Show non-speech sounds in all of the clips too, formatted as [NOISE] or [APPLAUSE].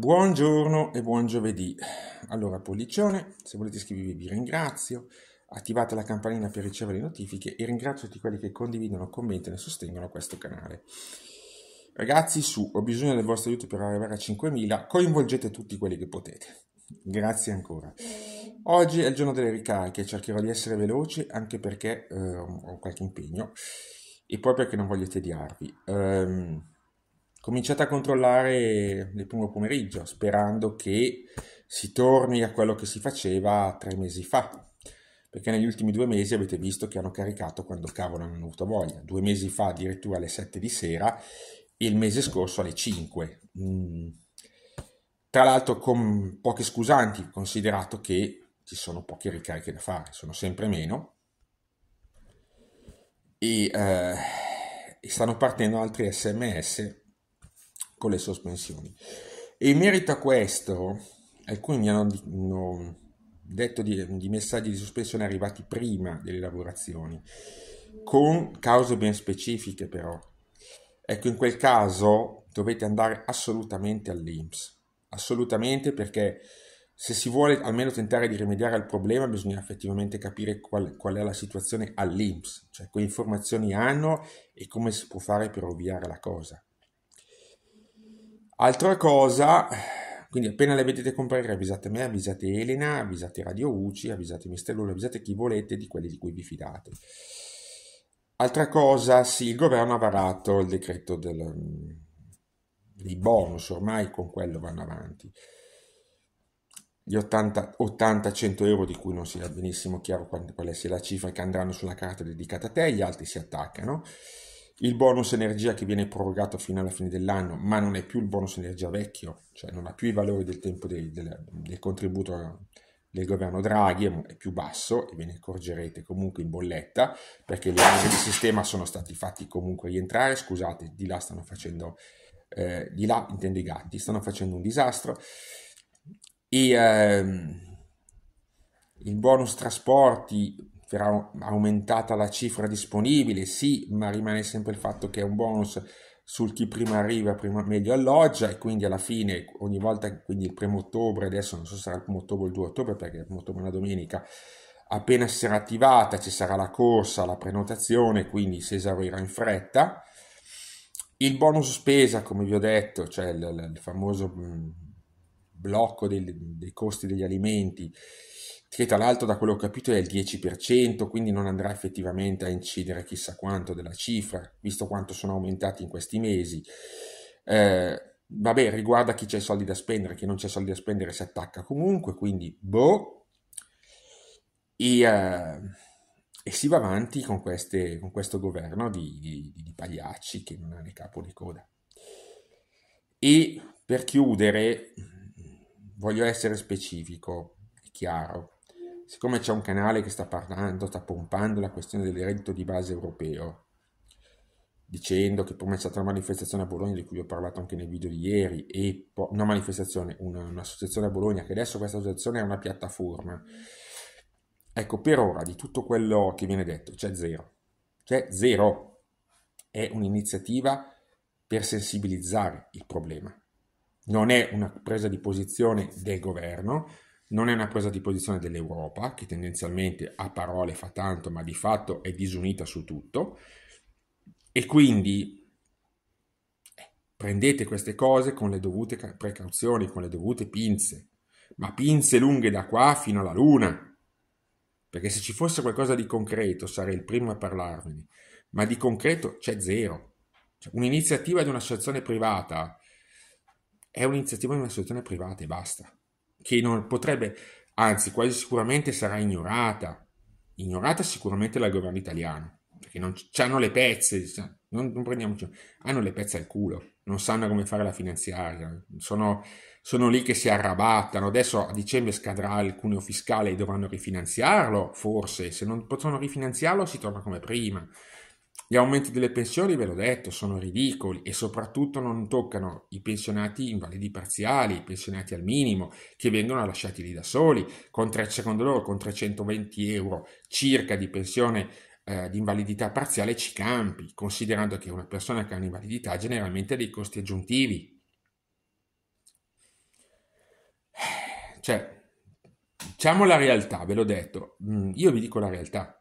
Buongiorno e buon giovedì. Allora, Pollicione, se volete iscrivervi vi ringrazio, attivate la campanella per ricevere le notifiche e ringrazio tutti quelli che condividono, commentano e sostengono questo canale. Ragazzi, su, ho bisogno del vostro aiuto per arrivare a 5.000, coinvolgete tutti quelli che potete. Grazie ancora. Oggi è il giorno delle ricariche, cercherò di essere veloce anche perché eh, ho qualche impegno e poi perché non voglio tediarvi. Um, cominciate a controllare nel primo pomeriggio, sperando che si torni a quello che si faceva tre mesi fa, perché negli ultimi due mesi avete visto che hanno caricato quando cavolo hanno avuto voglia, due mesi fa addirittura alle 7 di sera e il mese scorso alle 5. Mm. Tra l'altro con poche scusanti, considerato che ci sono poche ricariche da fare, sono sempre meno. E, eh, e stanno partendo altri sms con le sospensioni. E in merito a questo, alcuni mi hanno, hanno detto di, di messaggi di sospensione arrivati prima delle lavorazioni, con cause ben specifiche però. Ecco, in quel caso dovete andare assolutamente all'IMSS, assolutamente perché se si vuole almeno tentare di rimediare al problema bisogna effettivamente capire qual, qual è la situazione all'IMSS, cioè che informazioni hanno e come si può fare per ovviare la cosa. Altra cosa, quindi appena le vedete comparire avvisate me, avvisate Elena, avvisate Radio UCI, avvisate Mister Lullo, avvisate chi volete di quelli di cui vi fidate. Altra cosa, sì, il governo ha varato il decreto del, mm, dei bonus, ormai con quello vanno avanti. Gli 80-100 euro di cui non si è benissimo chiaro quale sia la cifra che andranno sulla carta dedicata a te, gli altri si attaccano il bonus energia che viene prorogato fino alla fine dell'anno, ma non è più il bonus energia vecchio, cioè non ha più i valori del tempo del, del, del contributo del governo Draghi, è più basso e ve ne accorgerete comunque in bolletta, perché gli analisi di sistema sono stati fatti comunque rientrare, scusate, di là stanno facendo, eh, di là intendo i gatti, stanno facendo un disastro. E, ehm, il bonus trasporti verrà aumentata la cifra disponibile, sì, ma rimane sempre il fatto che è un bonus sul chi prima arriva, prima meglio alloggia e quindi alla fine ogni volta, quindi il primo ottobre, adesso non so se sarà il primo ottobre o il 2 ottobre perché il primo ottobre una domenica, appena sarà attivata ci sarà la corsa, la prenotazione, quindi si esaurirà in fretta. Il bonus spesa, come vi ho detto, cioè il, il famoso mm, blocco dei, dei costi degli alimenti, che tra l'altro da quello che ho capito è il 10%, quindi non andrà effettivamente a incidere chissà quanto della cifra, visto quanto sono aumentati in questi mesi. Eh, vabbè, riguarda chi c'è soldi da spendere, chi non c'è soldi da spendere si attacca comunque, quindi boh. E, eh, e si va avanti con, queste, con questo governo di, di, di pagliacci che non ha né capo né coda. E per chiudere, voglio essere specifico, e chiaro siccome c'è un canale che sta parlando, sta pompando la questione del reddito di base europeo, dicendo che prima è stata una manifestazione a Bologna di cui ho parlato anche nel video di ieri, e po- una manifestazione, una, un'associazione a Bologna, che adesso questa associazione è una piattaforma. Ecco, per ora di tutto quello che viene detto c'è zero. C'è zero. È un'iniziativa per sensibilizzare il problema. Non è una presa di posizione del governo, non è una presa di posizione dell'Europa, che tendenzialmente a parole fa tanto, ma di fatto è disunita su tutto. E quindi eh, prendete queste cose con le dovute precauzioni, con le dovute pinze, ma pinze lunghe da qua fino alla luna. Perché se ci fosse qualcosa di concreto sarei il primo a parlarvene, ma di concreto c'è zero. Cioè, un'iniziativa di un'associazione privata è un'iniziativa di un'associazione privata e basta che non potrebbe, anzi quasi sicuramente sarà ignorata, ignorata sicuramente dal governo italiano, perché non hanno le pezze, non, non, prendiamoci, hanno le pezze al culo, non sanno come fare la finanziaria, sono, sono lì che si arrabattano, adesso a dicembre scadrà il cuneo fiscale e dovranno rifinanziarlo, forse, se non possono rifinanziarlo si torna come prima. Gli aumenti delle pensioni, ve l'ho detto, sono ridicoli e soprattutto non toccano i pensionati invalidi parziali, i pensionati al minimo, che vengono lasciati lì da soli, con tre, secondo loro con 320 euro circa di pensione eh, di invalidità parziale ci campi, considerando che una persona che ha un'invalidità ha generalmente ha dei costi aggiuntivi. Cioè, diciamo la realtà, ve l'ho detto, mm, io vi dico la realtà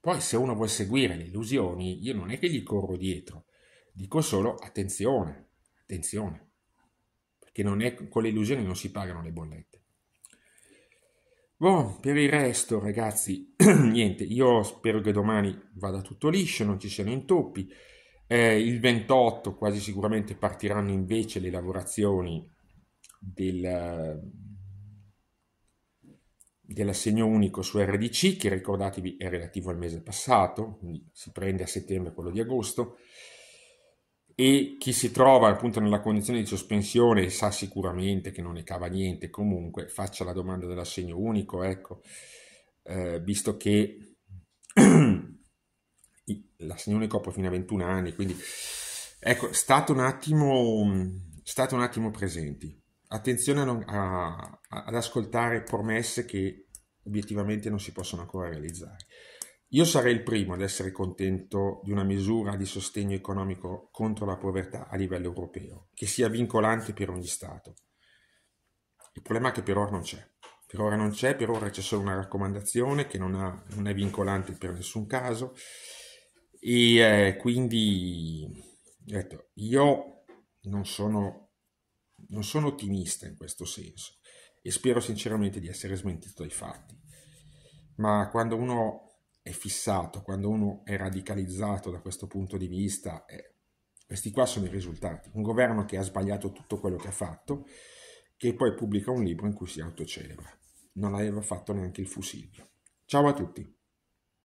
poi se uno vuole seguire le illusioni, io non è che gli corro dietro, dico solo attenzione, attenzione, perché non è, con le illusioni non si pagano le bollette. Boh, per il resto ragazzi, [CLEARS THROAT] niente, io spero che domani vada tutto liscio, non ci siano intoppi. Eh, il 28 quasi sicuramente partiranno invece le lavorazioni del, dell'assegno unico su RDC, che ricordatevi è relativo al mese passato, quindi si prende a settembre quello di agosto, e chi si trova appunto nella condizione di sospensione sa sicuramente che non ne cava niente, comunque faccia la domanda dell'assegno unico, ecco, eh, visto che [CLEARS THROAT] l'assegno unico apre fino a 21 anni, quindi ecco, state un attimo, state un attimo presenti attenzione a non, a, ad ascoltare promesse che obiettivamente non si possono ancora realizzare. Io sarei il primo ad essere contento di una misura di sostegno economico contro la povertà a livello europeo, che sia vincolante per ogni Stato. Il problema è che per ora non c'è. Per ora non c'è, per ora c'è solo una raccomandazione che non, ha, non è vincolante per nessun caso. E eh, quindi, detto, ecco, io non sono non sono ottimista in questo senso e spero sinceramente di essere smentito dai fatti. Ma quando uno è fissato, quando uno è radicalizzato da questo punto di vista, eh, questi qua sono i risultati. Un governo che ha sbagliato tutto quello che ha fatto, che poi pubblica un libro in cui si autocelebra. Non aveva fatto neanche il fusilio. Ciao a tutti.